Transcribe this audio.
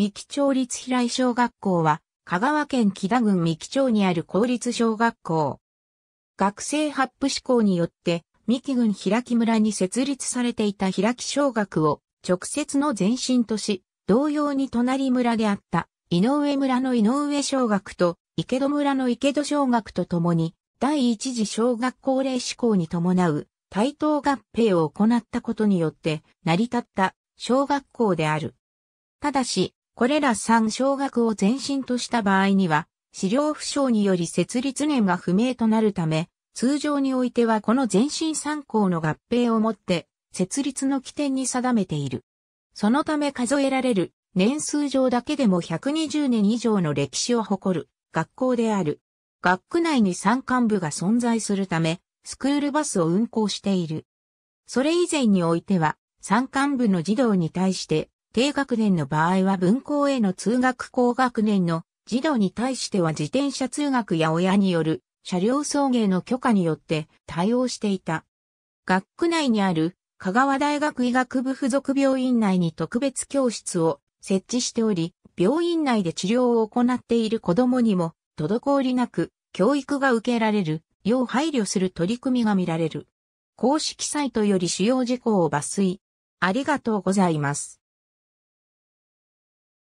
三木町立平井小学校は、香川県木田郡三木町にある公立小学校。学生発布志向によって、三木郡平木村に設立されていた平木小学を直接の前身とし、同様に隣村であった井上村の井上小学と池戸村の池戸小学とともに、第一次小学校令志行に伴う対等合併を行ったことによって成り立った小学校である。ただし、これら3小学を前身とした場合には、資料不詳により設立年が不明となるため、通常においてはこの前身3考の合併をもって、設立の起点に定めている。そのため数えられる年数上だけでも120年以上の歴史を誇る学校である。学区内に山間部が存在するため、スクールバスを運行している。それ以前においては、山間部の児童に対して、低学年の場合は分校への通学高学年の児童に対しては自転車通学や親による車両送迎の許可によって対応していた。学区内にある香川大学医学部附属病院内に特別教室を設置しており、病院内で治療を行っている子供にも滞りなく教育が受けられるよう配慮する取り組みが見られる。公式サイトより主要事項を抜粋。ありがとうございます。